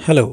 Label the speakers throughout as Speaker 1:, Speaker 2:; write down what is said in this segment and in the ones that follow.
Speaker 1: hello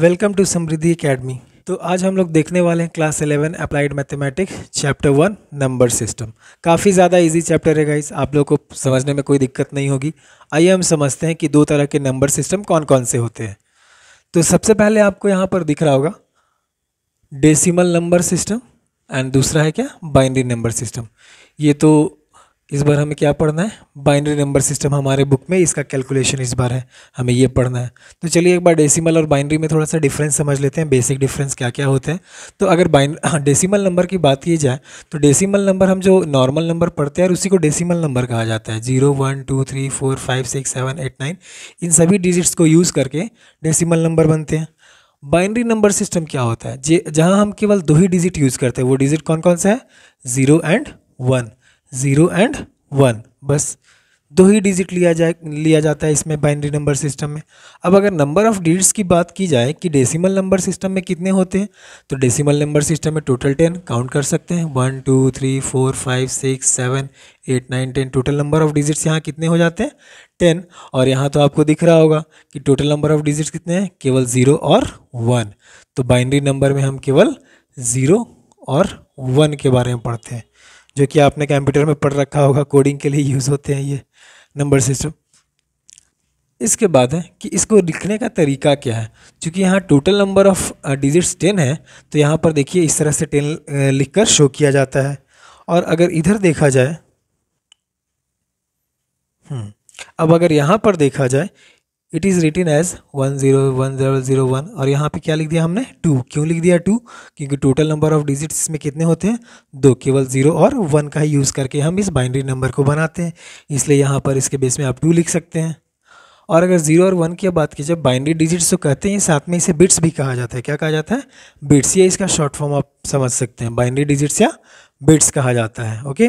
Speaker 1: welcome to Samriddhi academy तो आज हम लोग देखने वाले हैं class 11 applied mathematics chapter one number system काफ़ी ज़्यादा इजी चैप्टर है गाइस आप लोगों को समझने में कोई दिक्कत नहीं होगी आइए हम समझते हैं कि दो तरह के नंबर सिस्टम कौन कौन से होते हैं तो सबसे पहले आपको यहाँ पर दिख रहा होगा डेसीमल नंबर सिस्टम एंड दूसरा है क्या बाइनरी नंबर सिस्टम ये तो इस बार हमें क्या पढ़ना है बाइनरी नंबर सिस्टम हमारे बुक में इसका कैलकुलेशन इस बार है हमें ये पढ़ना है तो चलिए एक बार डेसिमल और बाइनरी में थोड़ा सा डिफरेंस समझ लेते हैं बेसिक डिफरेंस क्या क्या होते हैं तो अगर बाइन हाँ डेसिमल नंबर की बात की जाए तो डेसिमल नंबर हम जो नॉर्मल नंबर पढ़ते हैं और उसी को डेसीमल नंबर कहा जाता है zero one two three four five six seven eight nine इन सभी डिजिट्स को यूज़ करके डेसीमल नंबर बनते हैं बाइनरी नंबर सिस्टम क्या होता है जहाँ हम केवल दो ही डिजिट यूज़ करते हैं वो डिजिट कौन कौन सा है zero and one zero and one बस दो ही डिजिट लिया जाए लिया जाता है इसमें बाइनरी नंबर सिस्टम में अब अगर नंबर ऑफ़ डिजिट्स की बात की जाए कि डेसिमल नंबर सिस्टम में कितने होते हैं तो डेसिमल नंबर सिस्टम में टोटल टेन काउंट कर सकते हैं one two three four five six seven eight nine ten total number of digits यहाँ कितने हो जाते हैं टेन और यहाँ तो आपको दिख रहा होगा कि टोटल नंबर ऑफ़ डिजिट्स कितने हैं केवल ज़ीरो और वन तो बाइनरी नंबर में हम केवल ज़ीरो और वन के बारे में पढ़ते हैं जो कि आपने कंप्यूटर में पढ़ रखा होगा कोडिंग के लिए यूज़ होते हैं ये नंबर सिस्टम इसके बाद है कि इसको लिखने का तरीका क्या है क्योंकि यहाँ total number of digits ten है तो यहाँ पर देखिए इस तरह से टेन लिख कर शो किया जाता है और अगर इधर देखा जाए हम्म, अब अगर यहाँ पर देखा जाए it is written as one zero one zero zero one और यहाँ पे क्या लिख दिया हमने टू क्यों लिख दिया टू क्योंकि टोटल नंबर ऑफ़ डिजिट्स इसमें कितने होते हैं दो केवल ज़ीरो और वन का ही यूज़ करके हम इस बाइनरी नंबर को बनाते हैं इसलिए यहाँ पर इसके बेस में आप टू लिख सकते हैं और अगर जीरो और वन की बात की जाए बाइनरी डिजिट्स तो कहते हैं साथ में इसे बिट्स भी कहा जाता है क्या कहा जाता है बिट्स या इसका शॉर्ट फॉर्म आप समझ सकते हैं बाइनरी डिजिट्स या बिट्स कहा जाता है ओके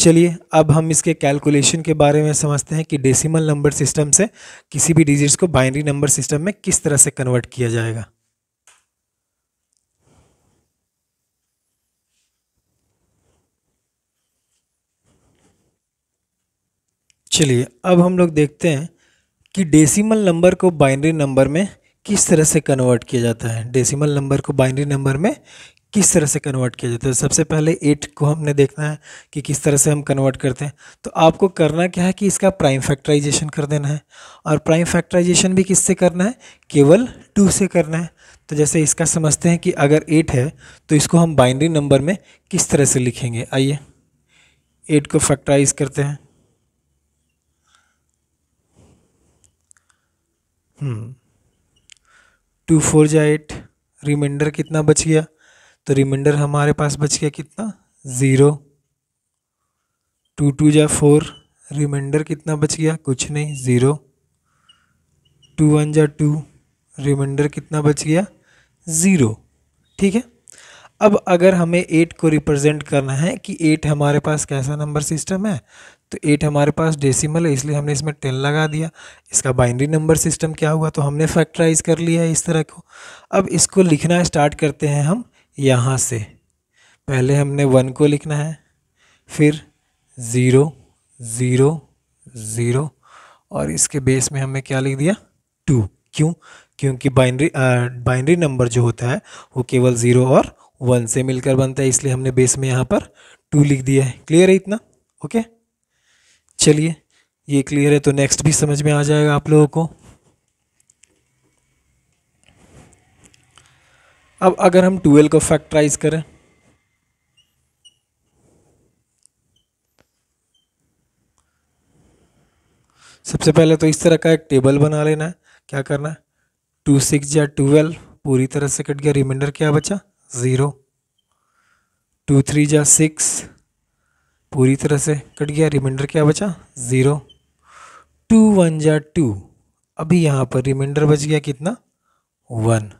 Speaker 1: चलिए अब हम इसके कैलकुलेशन के बारे में समझते हैं कि डेसिमल नंबर सिस्टम से किसी भी डिजिट्स को बाइनरी नंबर सिस्टम में किस तरह से कन्वर्ट किया जाएगा चलिए अब हम लोग देखते हैं कि डेसिमल नंबर को बाइनरी नंबर में किस तरह से कन्वर्ट किया जाता है डेसिमल नंबर को बाइनरी नंबर में किस तरह से कन्वर्ट किया जाता है सबसे पहले एट को हमने देखना है कि किस तरह से हम कन्वर्ट करते हैं तो आपको करना क्या है कि इसका प्राइम फैक्टराइजेशन कर देना है और प्राइम फैक्टराइजेशन भी किससे करना है केवल टू से करना है तो जैसे इसका समझते हैं कि अगर एट है तो इसको हम बाइनरी नंबर में किस तरह से लिखेंगे आइए एट को फैक्टराइज करते हैं टू हम्म, फोर जा एट रिमाइंडर कितना बच गया तो रिमाइंडर हमारे पास बच गया कितना ज़ीरो टू टू या फोर रिमाइंडर कितना बच गया कुछ नहीं ज़ीरो टू वन या टू रिमाइंडर कितना बच गया ज़ीरो ठीक है अब अगर हमें एट को रिप्रेजेंट करना है कि एट हमारे पास कैसा नंबर सिस्टम है तो एट हमारे पास डेसिमल है इसलिए हमने इसमें टेन लगा दिया इसका बाइनरी नंबर सिस्टम क्या हुआ तो हमने फैक्टराइज कर लिया है इस तरह को अब इसको लिखना स्टार्ट करते हैं हम यहाँ से पहले हमने वन को लिखना है फिर ज़ीरो ज़ीरो ज़ीरो और इसके बेस में हमने क्या लिख दिया टू क्यों क्योंकि बाइनरी बाइनरी नंबर जो होता है वो केवल ज़ीरो और वन से मिलकर बनता है इसलिए हमने बेस में यहाँ पर टू लिख दिया है क्लियर है इतना ओके चलिए ये क्लियर है तो नेक्स्ट भी समझ में आ जाएगा आप लोगों को अब अगर हम ट्वेल्व को फैक्टराइज करें सबसे पहले तो इस तरह का एक टेबल बना लेना है क्या करना है टू सिक्स या ट्वेल्व पूरी तरह से कट गया रिमाइंडर क्या बचा ज़ीरो टू थ्री या सिक्स पूरी तरह से कट गया रिमाइंडर क्या बचा ज़ीरो टू वन या टू अभी यहाँ पर रिमाइंडर बच गया कितना वन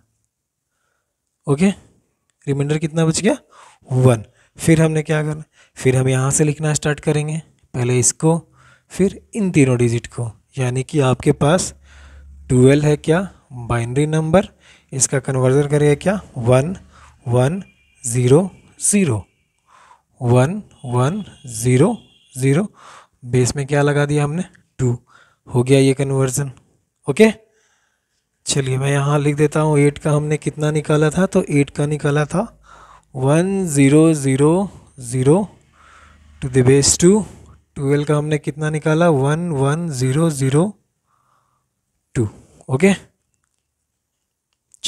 Speaker 1: ओके रिमाइंडर कितना बच गया वन फिर हमने क्या करना फिर हम यहाँ से लिखना स्टार्ट करेंगे पहले इसको फिर इन तीनों डिजिट को यानी कि आपके पास ट्वेल्व है क्या बाइनरी नंबर इसका कन्वर्जन करेगा क्या one one zero zero one one zero zero base में क्या लगा दिया हमने टू हो गया ये कन्वर्जन ओके चलिए मैं यहाँ लिख देता हूँ एट का हमने कितना निकाला था तो एट का निकाला था one zero zero zero to the base two twelve का हमने कितना निकाला one one zero zero two okay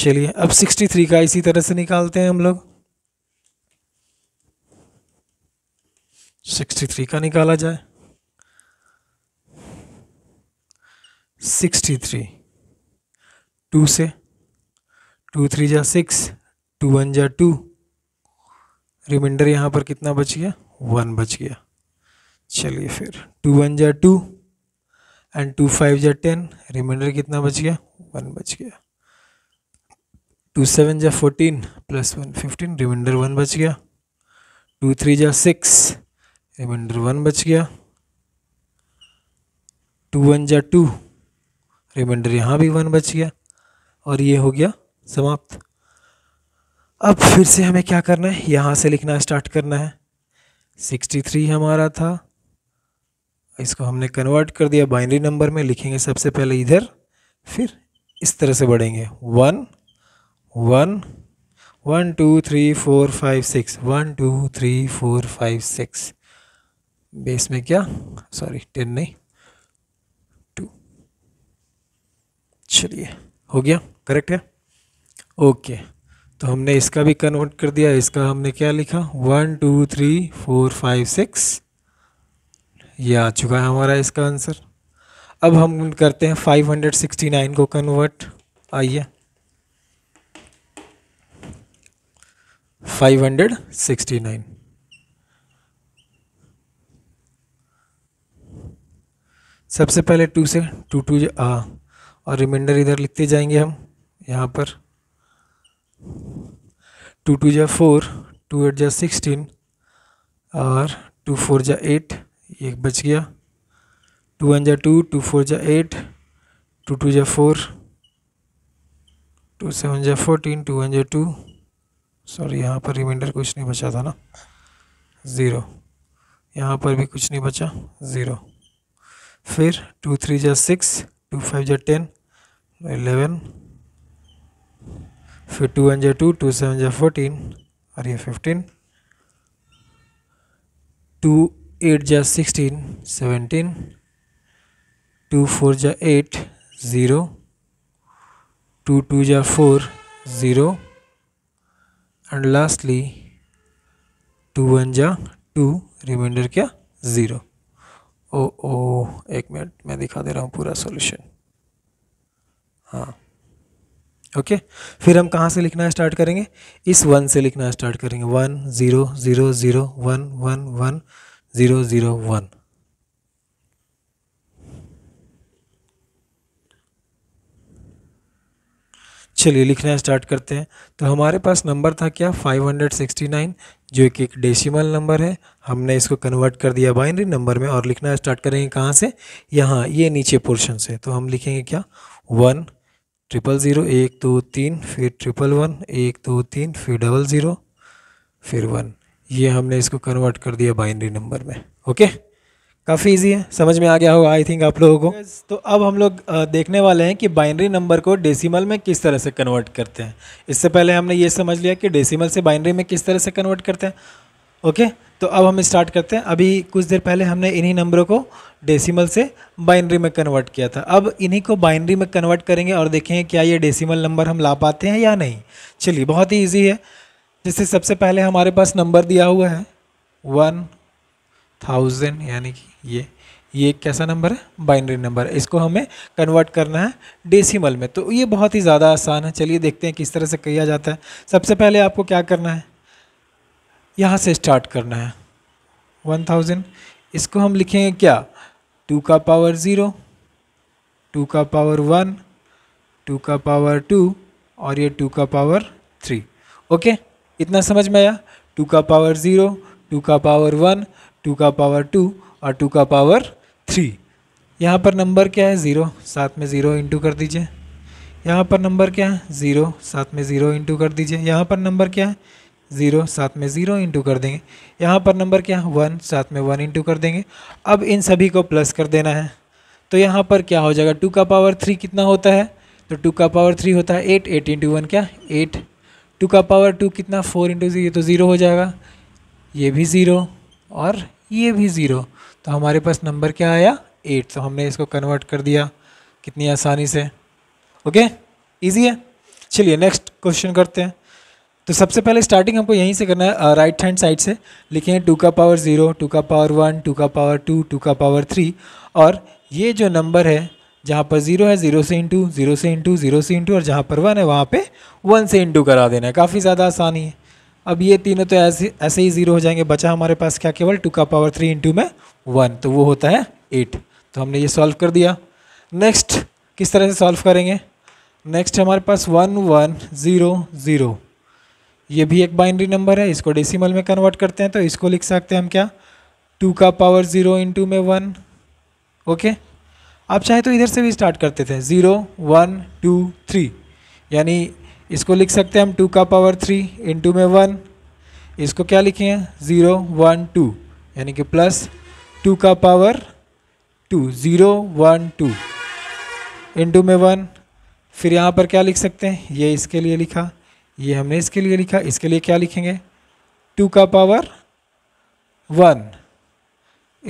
Speaker 1: चलिए अब सिक्सटी थ्री का इसी तरह से निकालते हैं हम लोग सिक्सटी थ्री का निकाला जाए सिक्सटी थ्री टू से टू थ्री जा सिक्स टू वन जा टू रिमाइंडर यहाँ पर कितना बच गया वन बच गया चलिए फिर टू वन जा टू एंड टू फाइव जा टेन रिमाइंडर कितना बच गया वन बच गया टू सेवन जा fourteen plus one fifteen remainder one बच गया टू थ्री जा सिक्स रिमाइंडर वन बच गया टू वन जा टू रिमाइंडर यहाँ भी वन बच गया और ये हो गया समाप्त अब फिर से हमें क्या करना है यहाँ से लिखना स्टार्ट करना है 63 हमारा था इसको हमने कन्वर्ट कर दिया बाइनरी नंबर में लिखेंगे सबसे पहले इधर फिर इस तरह से बढ़ेंगे one one one two three four five six one two three four five six base में क्या सॉरी टेन नहीं टू चलिए हो गया करेक्ट है ओके तो हमने इसका भी कन्वर्ट कर दिया इसका हमने क्या लिखा one two three four five six ये आ चुका है हमारा इसका आंसर अब हम करते हैं फाइव हंड्रेड सिक्सटी नाइन को कन्वर्ट आइए फाइव हंड्रेड सिक्सटी नाइन सबसे पहले टू से टू टू आ और रिमाइंडर इधर लिखते जाएंगे हम यहाँ पर टू टू जा फोर टू एट जा सिक्सटीन और टू फोर जा एट ये बच गया टू वन जा टू टू फोर जा एट टू टू जा फोर टू सेवन जा फोर्टीन टू वन जा टू सॉरी यहाँ पर रिमाइंडर कुछ नहीं बचा था ना ज़ीरो यहाँ पर भी कुछ नहीं बचा ज़ीरो फिर टू थ्री जा सिक्स टू फाइव जा टेन इलेवन फिर टू वन जो टू टू सेवन जो फोर्टीन और ये फिफ्टीन टू एट जा सिक्सटीन सेवेंटीन टू फोर जो एट ज़ीरो टू टू जो four zero and lastly two one जा टू रिमाइंडर क्या ज़ीरो ओ ओ एक मिनट मैं दिखा दे रहा हूँ पूरा सॉल्यूशन हाँ ओके फिर हम कहाँ से लिखना स्टार्ट करेंगे इस वन से लिखना स्टार्ट करेंगे one zero zero zero one one one zero zero one चलिए लिखना स्टार्ट करते हैं तो हमारे पास नंबर था क्या 569 जो कि एक डेसिमल नंबर है हमने इसको कन्वर्ट कर दिया बाइनरी नंबर में और लिखना स्टार्ट करेंगे कहाँ से यहाँ ये नीचे पोर्शन से तो हम लिखेंगे क्या वन ट्रिपल ज़ीरो एक दो तीन फिर ट्रिपल वन एक दो तीन फिर डबल ज़ीरो फिर वन ये हमने इसको कन्वर्ट कर दिया बाइनरी नंबर में ओके काफ़ी इजी है समझ में आ गया होगा आई थिंक आप लोगों को तो अब हम लोग देखने वाले हैं कि बाइनरी नंबर को डेसिमल में किस तरह से कन्वर्ट करते हैं इससे पहले हमने ये समझ लिया कि डेसिमल से बाइनरी में किस तरह से कन्वर्ट करते हैं ओके तो अब हम स्टार्ट करते हैं अभी कुछ देर पहले हमने इन्हीं नंबरों को डेसिमल से बाइनरी में कन्वर्ट किया था अब इन्हीं को बाइनरी में कन्वर्ट करेंगे और देखेंगे क्या ये डेसिमल नंबर हम ला पाते हैं या नहीं चलिए बहुत ही ईजी है जैसे सबसे पहले हमारे पास नंबर दिया हुआ है वन थाउजेंड यानी कि ये ये कैसा नंबर है बाइनरी नंबर इसको हमें कन्वर्ट करना है डेसिमल में तो ये बहुत ही ज़्यादा आसान है चलिए देखते हैं किस तरह से किया जाता है सबसे पहले आपको क्या करना है यहाँ से स्टार्ट करना है वन थाउजेंड इसको हम लिखेंगे क्या टू का पावर ज़ीरो टू का पावर वन टू का पावर टू और ये टू का पावर थ्री ओके इतना समझ में आया टू का पावर ज़ीरो टू का पावर वन टू का पावर टू और टू का पावर थ्री यहाँ पर नंबर क्या है ज़ीरो साथ में ज़ीरो इंटू कर दीजिए यहाँ पर नंबर क्या है ज़ीरो साथ में ज़ीरो इंटू कर दीजिए यहाँ पर नंबर क्या है ज़ीरो साथ में ज़ीरो इंटू कर देंगे यहाँ पर नंबर क्या है वन साथ में वन इंटू कर देंगे अब इन सभी को प्लस कर देना है तो यहाँ पर क्या हो जाएगा टू का पावर थ्री कितना होता है तो टू का पावर थ्री होता है एट एट इंटू वन क्या एट टू का पावर टू कितना फोर इंटू ये तो ज़ीरो हो जाएगा ये भी ज़ीरो और ये भी ज़ीरो तो हमारे पास नंबर क्या आया एट तो हमने इसको कन्वर्ट कर दिया कितनी आसानी से ओके ईजी है चलिए नेक्स्ट क्वेश्चन करते हैं तो सबसे पहले स्टार्टिंग हमको यहीं से करना है राइट हैंड साइड से लिखें टू का पावर ज़ीरो टू का पावर वन टू का पावर टू टू का पावर थ्री और ये जो नंबर है जहाँ पर ज़ीरो है ज़ीरो से इंटू ज़ीरो से इंटू ज़ीरो से इंटू और जहाँ पर वन है वहाँ पे वन से इंटू करा देना है काफ़ी ज़्यादा आसानी है अब ये तीनों तो ऐसे ऐसे ही ज़ीरो हो जाएंगे बचा हमारे पास क्या केवल टू का पावर थ्री इंटू में वन तो वो होता है एट तो हमने ये सॉल्व कर दिया नेक्स्ट किस तरह से सॉल्व करेंगे नेक्स्ट हमारे पास वन वन ज़ीरो ज़ीरो ये भी एक बाइनरी नंबर है इसको डेसिमल में कन्वर्ट करते हैं तो इसको लिख सकते हैं हम क्या टू का पावर ज़ीरो इंटू में वन ओके आप चाहे तो इधर से भी स्टार्ट करते थे ज़ीरो वन टू थ्री यानी इसको लिख सकते हैं हम टू का पावर थ्री इंटू में वन इसको क्या लिखे हैं ज़ीरो वन टू यानी कि प्लस टू का power two zero one two into में वन फिर यहाँ पर क्या लिख सकते हैं ये इसके लिए लिखा ये हमने इसके लिए लिखा इसके लिए क्या लिखेंगे टू का पावर वन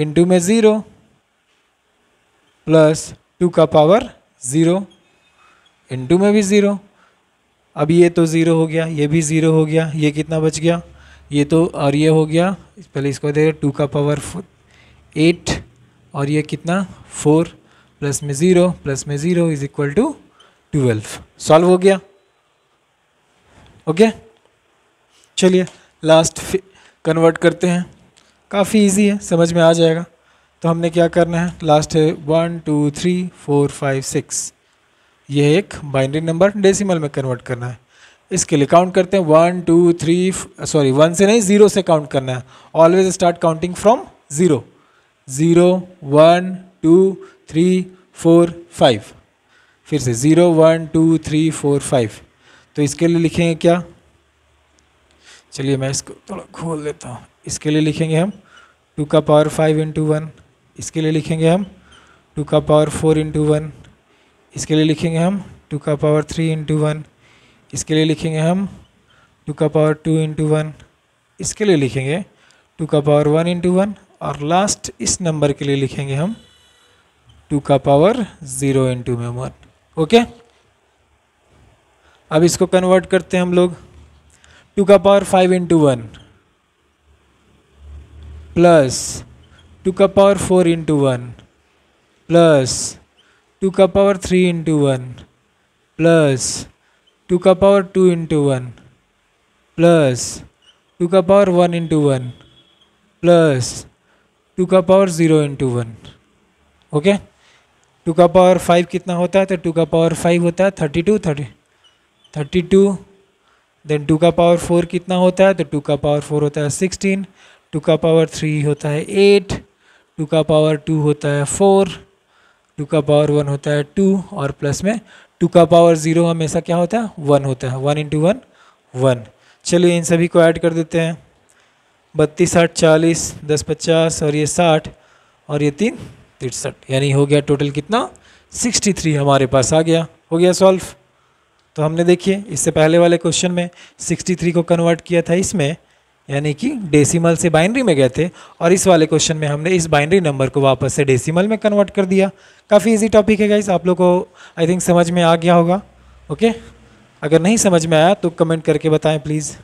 Speaker 1: इंटू में ज़ीरो प्लस टू का पावर ज़ीरो इंटू में भी ज़ीरो अब ये तो ज़ीरो हो गया ये भी ज़ीरो हो गया ये कितना बच गया ये तो और ये हो गया पहले इसको दे टू का पावर एट और ये कितना फोर प्लस में ज़ीरो प्लस में zero is equal to twelve solve हो गया ओके चलिए लास्ट कन्वर्ट करते हैं काफ़ी इजी है समझ में आ जाएगा तो हमने क्या करना है लास्ट है one two three four five six ये एक बाइनरी नंबर डेसिमल में कन्वर्ट करना है इसके लिए काउंट करते हैं one two three sorry one से नहीं ज़ीरो से काउंट करना है always start counting from zero zero one two three four five फिर से zero one two three four five तो इसके लिए लिखेंगे क्या चलिए मैं इसको थोड़ा खोल देता हूँ इसके लिए लिखेंगे हम टू का पावर फाइव इंटू वन इसके लिए लिखेंगे हम टू का पावर फोर इंटू वन इसके लिए लिखेंगे हम टू का पावर थ्री इंटू वन इसके लिए लिखेंगे हम टू का पावर टू इंटू वन इसके लिए लिखेंगे टू का पावर वन इंटू वन और लास्ट इस नंबर के लिए लिखेंगे हम टू का पावर ज़ीरो इंटू में वन ओके अब इसको कन्वर्ट करते हैं हम लोग टू का power five into one plus two का power four into one plus two का power three into one plus two का power two into one plus two का power one into one plus two का power zero into one okay two का power five कितना होता है तो to का पावर फाइव होता है thirty two thirty thirty two then two का पावर फोर कितना होता है तो टू का पावर फोर होता है सिक्सटीन टू का पावर थ्री होता है एट टू का पावर टू होता है फोर टू का पावर वन होता है टू और प्लस में टू का पावर ज़ीरो हमेशा क्या होता है वन होता है वन इंटू वन वन चलिए इन सभी को ऐड कर देते हैं बत्तीस साठ चालीस दस पचास और ये साठ और ये तीन तिरसठ यानी हो गया टोटल कितना सिक्सटी थ्री हमारे पास आ गया हो गया सॉल्व तो हमने देखिए इससे पहले वाले क्वेश्चन में 63 को कन्वर्ट किया था इसमें यानी कि डेसिमल से बाइनरी में गए थे और इस वाले क्वेश्चन में हमने इस बाइनरी नंबर को वापस से डेसिमल में कन्वर्ट कर दिया काफ़ी इजी टॉपिक है गाइस आप लोग को आई थिंक समझ में आ गया होगा ओके अगर नहीं समझ में आया तो कमेंट करके बताएं प्लीज़